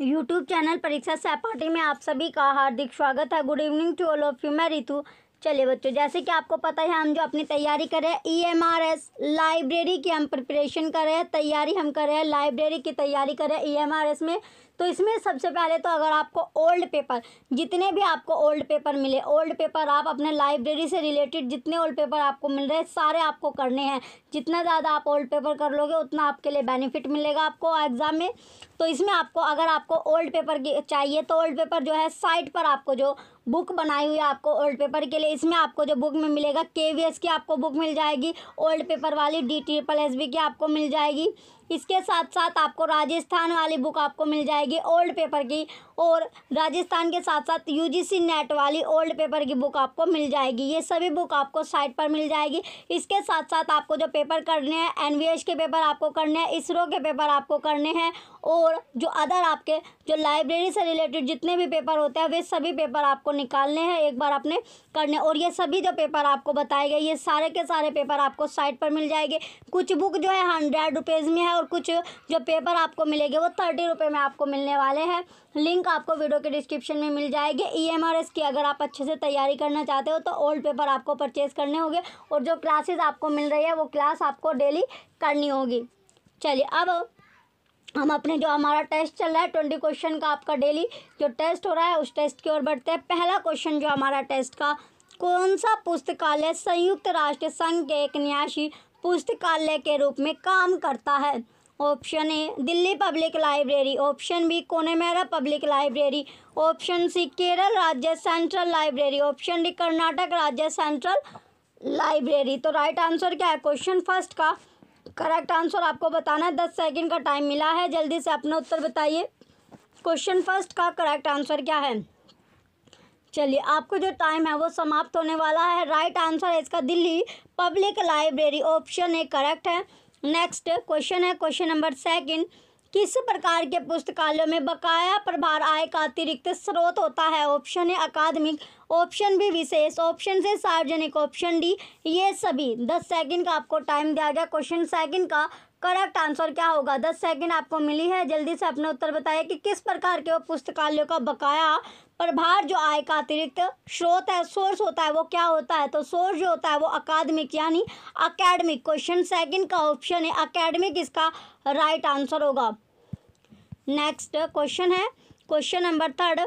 YouTube channel परीक्षा सहपाठी में आप सभी का हार्दिक स्वागत है good evening to all of you मैं रितु चलिए बच्चों जैसे कि आपको पता है हम जो अपनी तैयारी कर रहे हैं E M R S library की हम प्रिपरेशन कर रहे हैं तैयारी हम कर रहे हैं लाइब्रेरी की तैयारी कर रहे हैं ई एम आर एस में तो इसमें सबसे पहले तो अगर आपको ओल्ड पेपर जितने भी आपको ओल्ड पेपर मिले ओल्ड पेपर आप अपने लाइब्रेरी से रिलेटेड जितने ओल्ड पेपर आपको मिल रहे हैं सारे आपको करने हैं जितना ज़्यादा आप ओल्ड पेपर कर लोगे उतना आपके लिए बेनिफिट मिलेगा आपको एग्ज़ाम में तो इसमें आपको अगर आपको ओल्ड पेपर चाहिए तो ओल्ड पेपर जो है साइट पर आपको जो बुक बनाई हुई है आपको ओल्ड पेपर के लिए इसमें आपको जो बुक में मिलेगा के की आपको बुक मिल जाएगी ओल्ड पेपर वाली डी ट्रिपल एस की आपको मिल जाएगी इसके साथ साथ आपको राजस्थान वाली बुक आपको मिल जाएगी ओल्ड पेपर की और राजस्थान के साथ साथ यूजीसी नेट वाली ओल्ड पेपर की बुक आपको मिल जाएगी ये सभी बुक आपको साइट पर मिल जाएगी इसके साथ साथ आपको जो पेपर करने हैं एनवीएच के पेपर आपको करने हैं इसरो के पेपर आपको करने हैं और जो अदर आपके जो लाइब्रेरी से रिलेटेड जितने भी पेपर होते हैं वे सभी पेपर आपको निकालने हैं एक बार आपने करने और ये सभी जो पेपर आपको बताए गए ये सारे के सारे पेपर आपको साइट पर मिल जाएंगे कुछ बुक जो है हंड्रेड रुपीज़ में है और कुछ जो पेपर आपको मिलेंगे वो थर्टी रुपये में आपको मिलने वाले हैं लिंक आपको वीडियो के डिस्क्रिप्शन में मिल जाएगी ई e एम की अगर आप अच्छे से तैयारी करना चाहते हो तो ओल्ड पेपर आपको परचेज़ करने होंगे और जो क्लासेस आपको मिल रही है वो क्लास आपको डेली करनी होगी चलिए अब हम अपने जो हमारा टेस्ट चल रहा है ट्वेंटी क्वेश्चन का आपका डेली जो टेस्ट हो रहा है उस टेस्ट की ओर बढ़ते हैं पहला क्वेश्चन जो हमारा टेस्ट का कौन सा पुस्तकालय संयुक्त राष्ट्र संघ के एक न्यासी पुस्तकालय के रूप में काम करता है option A Delhi public library option B Connemara public library option C Kerala राज्य central library option D Karnataka राज्य सेंट्रल लाइब्रेरी तो राइट आंसर क्या है क्वेश्चन फर्स्ट का करेक्ट आंसर आपको बताना है दस सेकंड का टाइम मिला है जल्दी से अपना उत्तर बताइए क्वेश्चन फर्स्ट का करेक्ट आंसर क्या है चलिए आपको जो टाइम है वो समाप्त होने वाला है राइट आंसर है इसका Delhi public library option A correct है नेक्स्ट क्वेश्चन है क्वेश्चन नंबर सेकंड किस प्रकार के पुस्तकालयों में बकाया प्रभार आय का अतिरिक्त स्रोत होता है ऑप्शन ए अकादमिक ऑप्शन बी विशेष ऑप्शन से सार्वजनिक ऑप्शन डी ये सभी दस सेकंड का आपको टाइम दिया गया क्वेश्चन सेकंड का करेक्ट आंसर क्या होगा दस सेकंड आपको मिली है जल्दी से अपने उत्तर बताइए कि किस प्रकार के पुस्तकालयों का बकाया प्रभार जो आय का अतिरिक्त स्रोत है सोर्स होता है वो क्या होता है तो सोर्स जो होता है वो अकादमिक यानी अकेडमिक क्वेश्चन सेकंड का ऑप्शन है अकेडमिक इसका राइट आंसर होगा नेक्स्ट क्वेश्चन है क्वेश्चन नंबर थर्ड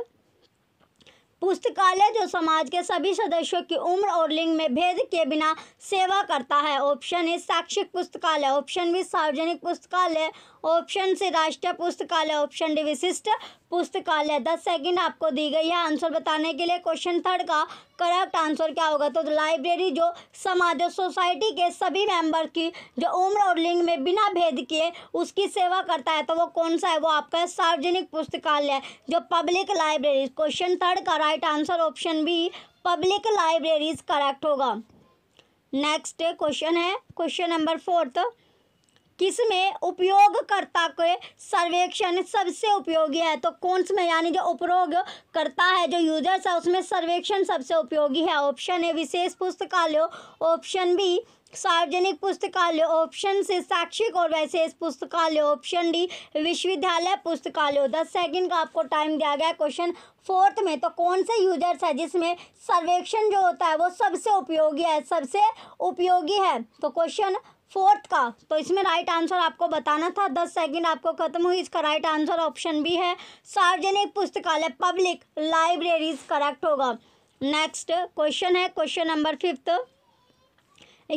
पुस्तकालय जो समाज के सभी सदस्यों की उम्र और लिंग में भेद के बिना सेवा करता है ऑप्शन ए शैक्षिक पुस्तकालय ऑप्शन बी सार्वजनिक पुस्तकालय ऑप्शन सी राष्ट्रीय पुस्तकालय ऑप्शन डी विशिष्ट पुस्तकालय दस सेकंड आपको दी गई है आंसर बताने के लिए क्वेश्चन थर्ड का करेक्ट आंसर क्या होगा तो लाइब्रेरी जो समाज और सोसाइटी के सभी मेंबर की जो उम्र और लिंग में बिना भेद किए उसकी सेवा करता है तो वो कौन सा है वो आपका सार्वजनिक पुस्तकालय जो पब्लिक लाइब्रेरी क्वेश्चन थर्ड का right answer option B public libraries correct होगा नेक्स्ट क्वेश्चन है क्वेश्चन नंबर फोर्थ किस में उपयोगकर्ता के सर्वेक्षण सबसे उपयोगी है तो कौन से में यानी जो उपयोगकर्ता है जो यूजर्स है उसमें सर्वेक्षण सबसे उपयोगी है ऑप्शन ए विशेष पुस्तकालय ऑप्शन बी सार्वजनिक पुस्तकालय ऑप्शन से शैक्षिक और वैसे इस पुस्तकालय ऑप्शन डी विश्वविद्यालय पुस्तकालय दस सेकंड का आपको टाइम दिया गया क्वेश्चन फोर्थ में तो कौन से यूजर्स है जिसमें सर्वेक्षण जो होता है वो सबसे उपयोगी है सबसे उपयोगी है तो क्वेश्चन फोर्थ का तो इसमें राइट आंसर आपको बताना था दस सेकंड आपको खत्म हुई इसका राइट आंसर ऑप्शन भी है सार्वजनिक पुस्तकालय पब्लिक लाइब्रेरीज करेक्ट होगा नेक्स्ट क्वेश्चन है क्वेश्चन नंबर फिफ्थ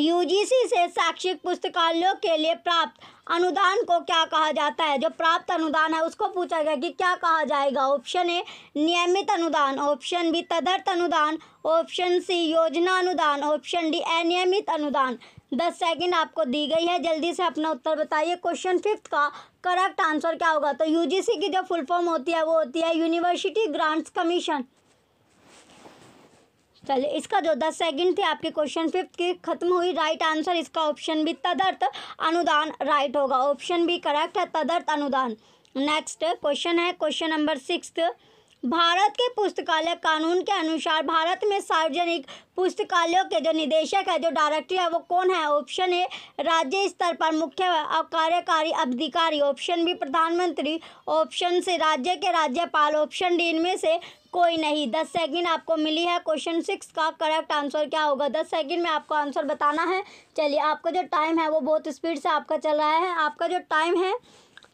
यूजीसी से शैक्षिक पुस्तकालयों के लिए प्राप्त अनुदान को क्या कहा जाता है जो प्राप्त अनुदान है उसको पूछा गया कि क्या कहा जाएगा ऑप्शन ए नियमित अनुदान ऑप्शन बी तदर्थ अनुदान ऑप्शन सी योजना अनुदान ऑप्शन डी अनियमित अनुदान दस सेकंड आपको दी गई है जल्दी से अपना उत्तर बताइए क्वेश्चन फिफ्थ का करेक्ट आंसर क्या होगा तो यूजीसी की जो फुल फॉर्म होती है वो होती है यूनिवर्सिटी ग्रांट्स कमीशन चलिए इसका जो दस सेकंड थे आपके क्वेश्चन फिफ्थ की खत्म हुई राइट आंसर इसका ऑप्शन भी तदर्थ अनुदान राइट होगा ऑप्शन भी करेक्ट है तदर्थ अनुदान नेक्स्ट क्वेश्चन है क्वेश्चन नंबर सिक्स्थ भारत के पुस्तकालय कानून के अनुसार भारत में सार्वजनिक पुस्तकालयों के जो निदेशक है जो डायरेक्टर है वो कौन है ऑप्शन ए राज्य स्तर पर मुख्य कार्यकारी अधिकारी ऑप्शन बी प्रधानमंत्री ऑप्शन से राज्य के राज्यपाल ऑप्शन डी इनमें से कोई नहीं दस सेकंड आपको मिली है क्वेश्चन सिक्स का करेक्ट आंसर क्या होगा दस सेकंड में आपको आंसर बताना है चलिए आपका जो टाइम है वो बहुत स्पीड से आपका चल रहा है आपका जो टाइम है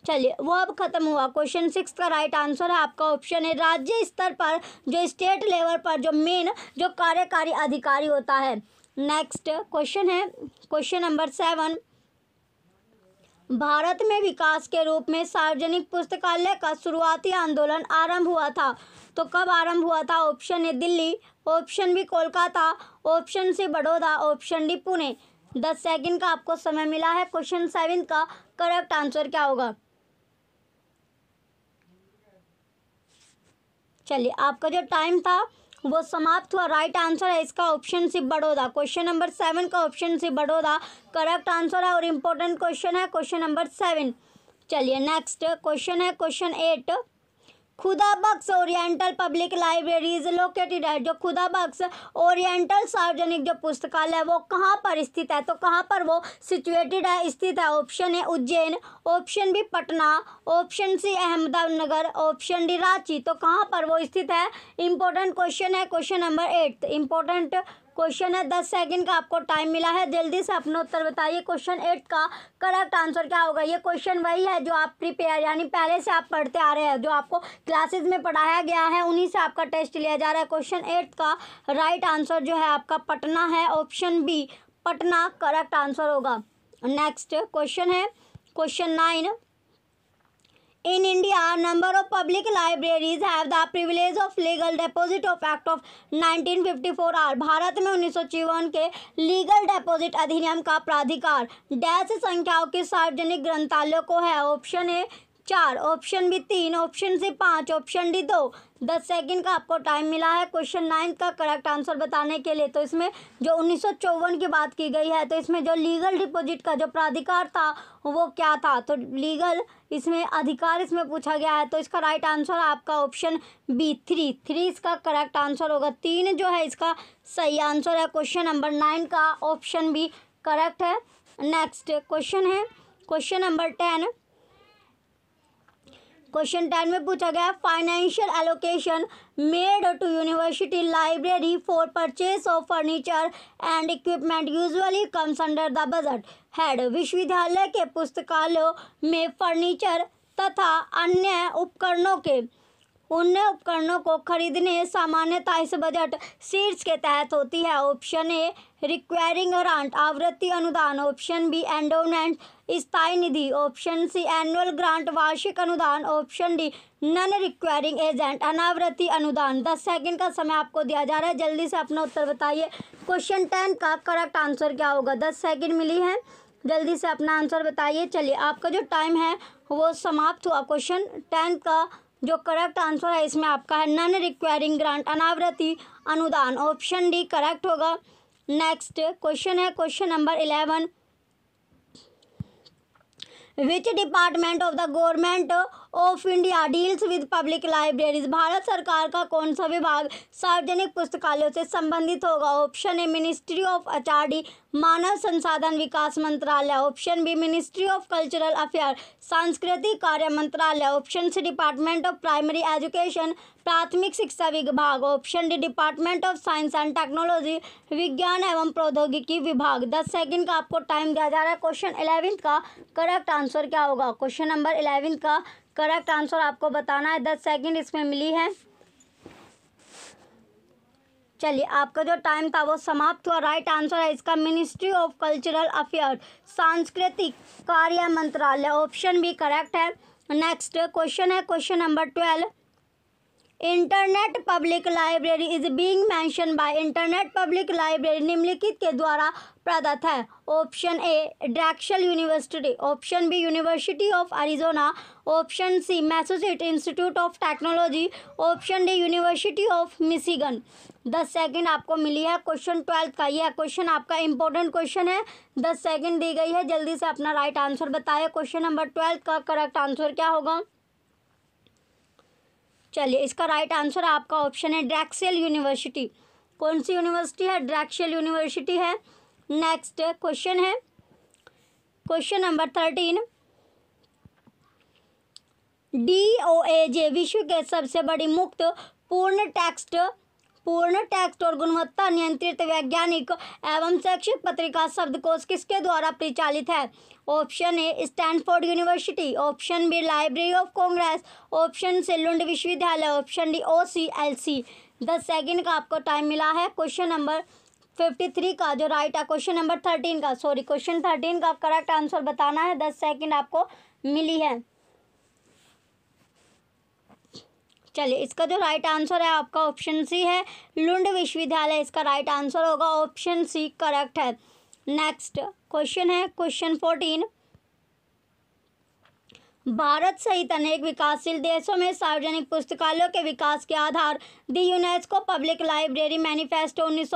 चलिए वो अब खत्म हुआ क्वेश्चन सिक्स का राइट आंसर है आपका ऑप्शन है राज्य स्तर पर जो स्टेट लेवल पर जो मेन जो कार्यकारी अधिकारी होता है नेक्स्ट क्वेश्चन है क्वेश्चन नंबर सेवन भारत में विकास के रूप में सार्वजनिक पुस्तकालय का शुरुआती आंदोलन आरंभ हुआ था तो कब आरंभ हुआ था option A Delhi option B Kolkata option C Baroda option D Pune दस सेकंड का आपको समय मिला है क्वेश्चन सेवन का करेक्ट आंसर क्या होगा चलिए आपका जो टाइम था वो समाप्त हुआ राइट आंसर है इसका option C Baroda question number seven का option C Baroda correct answer है और इम्पोर्टेंट क्वेश्चन है क्वेश्चन नंबर सेवन चलिए नेक्स्ट क्वेश्चन है question eight Khuda Bakhsh oriental public library is located है जो खुदा बक्स ओरिएंटल सार्वजनिक जो पुस्तकालय है वो कहाँ पर स्थित है तो कहाँ पर वो सिचुएटेड है स्थित है ऑप्शन है Ujjain option B Patna option C Ahmednagar option D Ranchi तो कहाँ पर वो स्थित है इंपॉर्टेंट क्वेश्चन है question number eight important question है दस सेकंड का आपको टाइम मिला है जल्दी से अपना उत्तर बताइए क्वेश्चन एट का करेक्ट आंसर क्या होगा ये क्वेश्चन वही है जो आप प्रिपेयर यानी पहले से आप पढ़ते आ रहे हैं जो आपको क्लासेज में पढ़ाया गया है उन्हीं से आपका टेस्ट लिया जा रहा है क्वेश्चन एट का राइट आंसर जो है आपका पटना है option B Patna correct answer होगा नेक्स्ट क्वेश्चन है question nine In India, number of public libraries have the privilege of legal deposit of Act of 1954 are Bharat में उन्नीस के लीगल डिपॉजिट अधिनियम का प्राधिकार डैश संख्याओं के सार्वजनिक ग्रंथालयों को है ऑप्शन ए चार ऑप्शन बी तीन ऑप्शन सी पाँच ऑप्शन डी दो दस सेकंड का आपको टाइम मिला है क्वेश्चन नाइन्थ का करेक्ट आंसर बताने के लिए तो इसमें जो उन्नीस की बात की गई है तो इसमें जो लीगल डिपॉजिट का जो प्राधिकार था वो क्या था तो लीगल इसमें अधिकार इसमें पूछा गया है तो इसका राइट आंसर आपका ऑप्शन बी थ्री थ्री इसका करेक्ट आंसर होगा तीन जो है इसका सही आंसर है क्वेश्चन नंबर नाइन का ऑप्शन बी करेक्ट है नेक्स्ट क्वेश्चन है question number ten question ten में पूछा गया financial allocation made to university library for purchase of furniture and equipment usually comes under the budget head विश्वविद्यालय के पुस्तकालयों में फर्नीचर तथा अन्य उपकरणों के उन उपकरणों को खरीदने सामान्यता इस बजट शीर्ष के तहत होती है ऑप्शन ए रिक्वायरिंग ग्रांट आवृत्ति अनुदान ऑप्शन बी एंडोमेंट स्थायी निधि ऑप्शन सी एनुअल ग्रांट वार्षिक अनुदान option D non recurring agent अनावृत्ति अनुदान दस सेकंड का समय आपको दिया जा रहा है जल्दी से अपना उत्तर बताइए क्वेश्चन टेन का करेक्ट आंसर क्या होगा दस सेकंड मिली है जल्दी से अपना आंसर बताइए चलिए आपका जो टाइम है वो समाप्त हुआ क्वेश्चन टेन का जो करेक्ट आंसर है इसमें आपका है नन रिक्वायरिंग ग्रांट अनावृति अनुदान ऑप्शन डी करेक्ट होगा नेक्स्ट क्वेश्चन है question number eleven which department of the government of India deals with public libraries Bharat सरकार का कौन सा विभाग सार्वजनिक पुस्तकालयों से संबंधित होगा ऑप्शन ए मिनिस्ट्री ऑफ अचारी मानव संसाधन विकास मंत्रालय option B ministry of cultural affair सांस्कृतिक कार्य मंत्रालय option C department of primary education प्राथमिक शिक्षा विभाग option D department of science and technology विज्ञान एवं प्रौद्योगिकी विभाग दस सेकंड का आपको टाइम दिया जा रहा है क्वेश्चन इलेवेंथ का करेक्ट आंसर क्या होगा क्वेश्चन नंबर इलेवेंथ का करेक्ट आंसर आपको बताना है दस सेकंड इसमें मिली है चलिए आपका जो टाइम था वो समाप्त हुआ राइट आंसर है इसका मिनिस्ट्री ऑफ कल्चरल अफेयर सांस्कृतिक कार्य मंत्रालय ऑप्शन भी करेक्ट है नेक्स्ट क्वेश्चन है question number twelve internet public library is being mention by internet public library निम्नलिखित के द्वारा प्रदत्त है option A Drexel university option B university of Arizona option C Massachusetts institute of technology option D university of Michigan दस second आपको मिली है question twelfth का यह क्वेश्चन आपका इंपॉर्टेंट क्वेश्चन है दस सेकंड दी गई है जल्दी से अपना राइट आंसर बताए क्वेश्चन नंबर ट्वेल्थ का करेक्ट आंसर क्या होगा चलिए इसका राइट आंसर आपका ऑप्शन है ड्रैक्सेल यूनिवर्सिटी कौन सी यूनिवर्सिटी है ड्रैक्सेल यूनिवर्सिटी है नेक्स्ट क्वेश्चन है question number thirteen D O A J विश्व के सबसे बड़ी मुक्त पूर्ण टेक्स्ट पूर्ण टेक्स्ट और गुणवत्ता नियंत्रित वैज्ञानिक एवं शैक्षिक पत्रिका शब्दकोश किसके द्वारा परिचालित है option A Stanford university option B library of Congress option C Lund विश्वविद्यालय option D O C L C दस सेकेंड का आपको टाइम मिला है क्वेश्चन नंबर फिफ्टी थ्री का जो राइट है क्वेश्चन नंबर थर्टीन का सॉरी क्वेश्चन थर्टीन का करेक्ट आंसर बताना है दस सेकेंड आपको मिली है चलिए इसका जो राइट आंसर है आपका ऑप्शन सी है लुंड विश्वविद्यालय इसका राइट आंसर होगा ऑप्शन सी करेक्ट है नेक्स्ट क्वेश्चन है क्वेश्चन फोर्टीन भारत सहित अनेक विकासशील देशों में सार्वजनिक पुस्तकालयों के विकास के आधार the UNESCO public library manifesto उन्नीस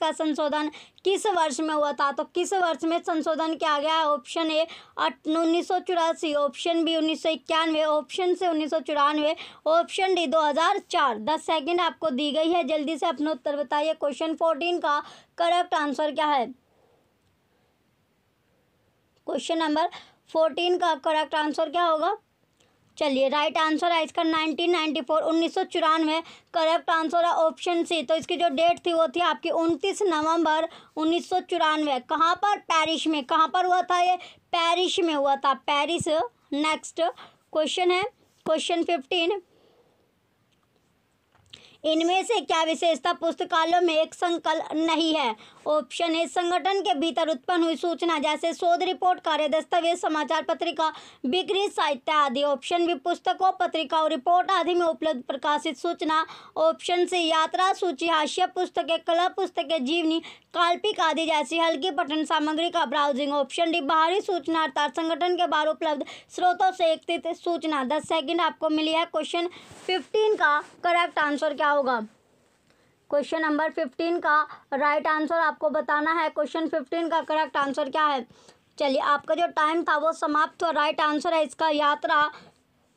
का संशोधन किस वर्ष में हुआ था तो किस वर्ष में संशोधन किया गया है ऑप्शन ए उन्नीस ऑप्शन बी उन्नीस ऑप्शन से उन्नीस ऑप्शन डी 2004 दस सेकंड आपको दी गई है जल्दी से अपना उत्तर बताइए क्वेश्चन फोर्टीन का करेक्ट आंसर क्या है क्वेश्चन नंबर फोर्टीन का करेक्ट आंसर क्या होगा चलिए राइट आंसर है इसका नाइनटीन नाइन्टी फोर उन्नीस सौ चौरानवे करेक्ट आंसर है ऑप्शन सी तो इसकी जो डेट थी वो थी आपकी उनतीस नवंबर उन्नीस सौ चौरानवे कहाँ पर पेरिस में कहाँ पर हुआ था ये पेरिस में हुआ था पेरिस नेक्स्ट क्वेश्चन है क्वेश्चन फिफ्टीन इनमें से क्या विशेषता पुस्तकालयों में एक संकल्प नहीं है ऑप्शन ए संगठन के भीतर उत्पन्न हुई सूचना जैसे शोध रिपोर्ट कार्य दस्तावेज समाचार पत्रिका बिक्री साहित्य आदि ऑप्शन बी पुस्तकों पत्रिकाओं रिपोर्ट आदि में उपलब्ध प्रकाशित सूचना ऑप्शन से यात्रा सूची हास्य पुस्तकें कला पुस्तकें जीवनी काल्पिक आदि जैसी हल्की पठन सामग्री का ब्राउजिंग ऑप्शन डी बाहरी सूचना अर्थात संगठन के बाहर उपलब्ध स्रोतों से एकत्रित सूचना दस सेकंड आपको मिली है क्वेश्चन फिफ्टीन का करेक्ट आंसर क्या होगा क्वेश्चन नंबर फिफ्टीन का राइट आंसर आपको बताना है क्वेश्चन फिफ्टीन का करेक्ट आंसर क्या है चलिए आपका जो टाइम था वो समाप्त हुआ राइट आंसर है इसका यात्रा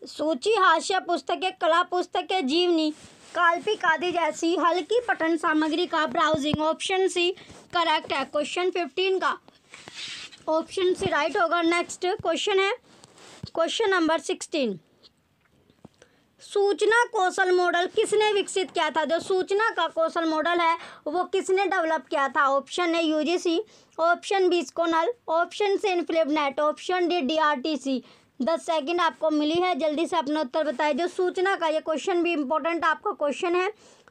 सूची हास्य पुस्तकें कला पुस्तकें जीवनी काल्पिक आदि जैसी हल्की पठन सामग्री का ब्राउजिंग ऑप्शन सी करेक्ट है क्वेश्चन फिफ्टीन का ऑप्शन सी राइट होगा नेक्स्ट क्वेश्चन है क्वेश्चन नंबर सिक्सटीन सूचना कौशल मॉडल किसने विकसित किया था जो सूचना का कौशल मॉडल है वो किसने डेवलप किया था option A UGC option B SCONUL option C INFLIBNET option D DRTC दस सेकंड आपको मिली है जल्दी से अपना उत्तर बताए जो सूचना का ये क्वेश्चन भी इम्पोर्टेंट आपका क्वेश्चन है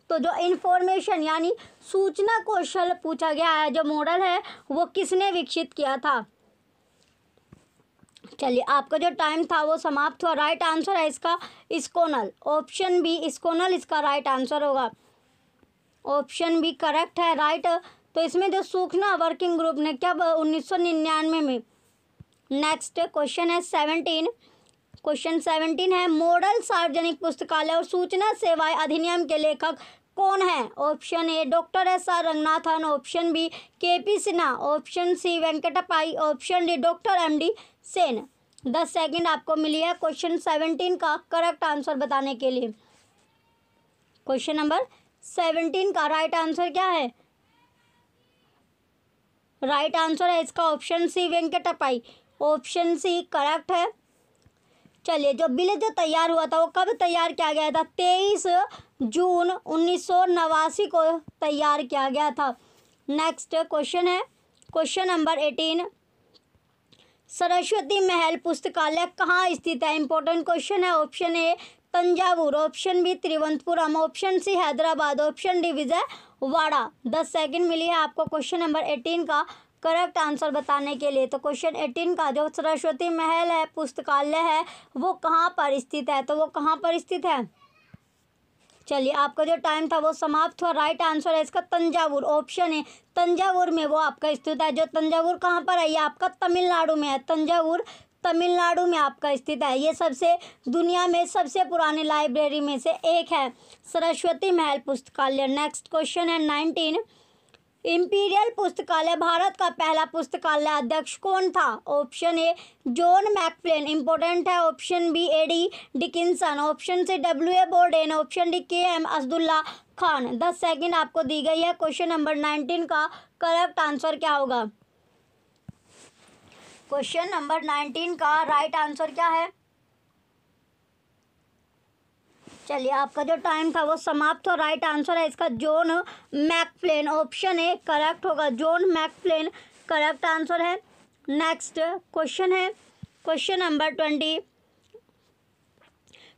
तो जो इन्फॉर्मेशन यानी सूचना कौशल पूछा गया है जो मॉडल है वो किसने विकसित किया था चलिए आपका जो टाइम था वो समाप्त हुआ राइट आंसर है इसका स्कोनल ऑप्शन बी स्कोनल इसका राइट आंसर होगा ऑप्शन बी करेक्ट है राइट तो इसमें जो सूखना वर्किंग ग्रुप ने क्या उन्नीस सौ निन्यानवे में नेक्स्ट क्वेश्चन है सेवनटीन क्वेश्चन सेवनटीन है मॉडल सार्वजनिक पुस्तकालय और सूचना सेवाएं अधिनियम के लेखक कौन है option A doctor S R Ranganathan option B K P Sinha option C Venkatappaiah option D doctor M D Sen दस सेकंड आपको मिली है क्वेश्चन सेवनटीन का करेक्ट आंसर बताने के लिए क्वेश्चन नंबर सेवनटीन का राइट आंसर क्या है राइट आंसर है इसका option C Venkatappaiah option C correct है चलिए जो बिल जो तैयार हुआ था वो कब तैयार किया गया था तेईस जून उन्नीस सौ नवासी को तैयार किया गया था नेक्स्ट क्वेश्चन है question number eighteen Saraswati Mahal पुस्तकालय कहाँ स्थित है इंपॉर्टेंट क्वेश्चन है option A Thanjavur option B Thiruvananthapuram option C Hyderabad option D Vijayawada दस सेकंड मिली है आपको क्वेश्चन नंबर एटीन का करेक्ट आंसर बताने के लिए तो क्वेश्चन एटीन का जो सरस्वती महल है पुस्तकालय है वो कहाँ पर स्थित है तो वो कहाँ पर स्थित है चलिए आपका जो टाइम था वो समाप्त हुआ राइट आंसर है इसका तंजावुर ऑप्शन है तंजावुर में वो आपका स्थित है जो तंजावुर कहाँ पर है ये आपका तमिलनाडु में है तंजावुर तमिलनाडु में आपका स्थित है ये सबसे दुनिया में सबसे पुराने लाइब्रेरी में से एक है सरस्वती महल पुस्तकालय नेक्स्ट क्वेश्चन है नाइनटीन इंपीरियल पुस्तकालय भारत का पहला पुस्तकालय अध्यक्ष कौन था option A John Macfarlane important है option B A D Dickinson option C W A Borden option D K M Asadullah Khan दस सेकंड आपको दी गई है क्वेश्चन नंबर नाइनटीन का करेक्ट आंसर क्या होगा क्वेश्चन नंबर नाइनटीन का राइट right आंसर क्या है चलिए आपका जो टाइम था वो समाप्त हो राइट आंसर है इसका John Macfarlane option A correct होगा जोन मैकप्लेन करेक्ट आंसर है नेक्स्ट क्वेश्चन है question number twenty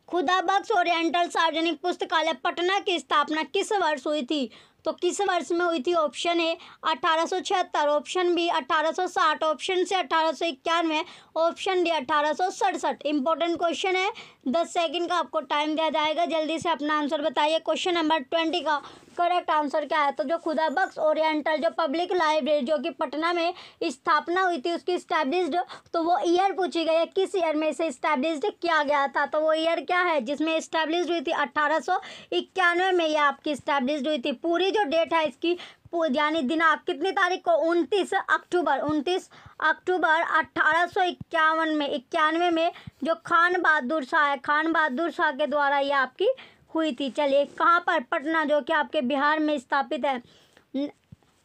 Khuda Bakhsh oriental सार्वजनिक पुस्तकालय पटना की स्थापना किस वर्ष हुई थी तो किस वर्ष में हुई थी ऑप्शन ए अठारह ऑप्शन बी 1860 ऑप्शन से अठारह ऑप्शन डी अठारह सौ इंपॉर्टेंट क्वेश्चन है दस सेकंड का आपको टाइम दिया जाएगा जल्दी से अपना आंसर बताइए क्वेश्चन नंबर ट्वेंटी का करेक्ट आंसर क्या है तो जो खुदा बख्श ओरिएंटल जो पब्लिक लाइब्रेरी जो कि पटना में स्थापना हुई थी उसकी स्टैब्लिश तो वो ईयर पूछी गई है किस ईयर में इसे स्टैब्लिश्ड किया गया था तो वो ईयर क्या है जिसमें स्टैब्लिश्ड हुई थी अट्ठारह में ये आपकी स्टैब्लिश्ड हुई थी पूरी जो डेट है इसकी यानी दिनांक कितनी तारीख को उनतीस अक्टूबर उनतीस अक्टूबर अट्ठारह इक्यावन में इक्यानवे में जो खान बहादुर शाह है खान बहादुर शाह के द्वारा ये आपकी हुई थी चलिए कहाँ पर पटना जो कि आपके बिहार में स्थापित है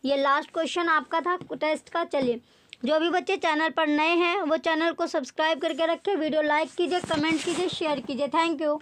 ये लास्ट क्वेश्चन आपका था टेस्ट का चलिए जो भी बच्चे चैनल पर नए हैं वो चैनल को सब्सक्राइब करके रखें वीडियो लाइक कीजिए कमेंट कीजिए शेयर कीजिए थैंक यू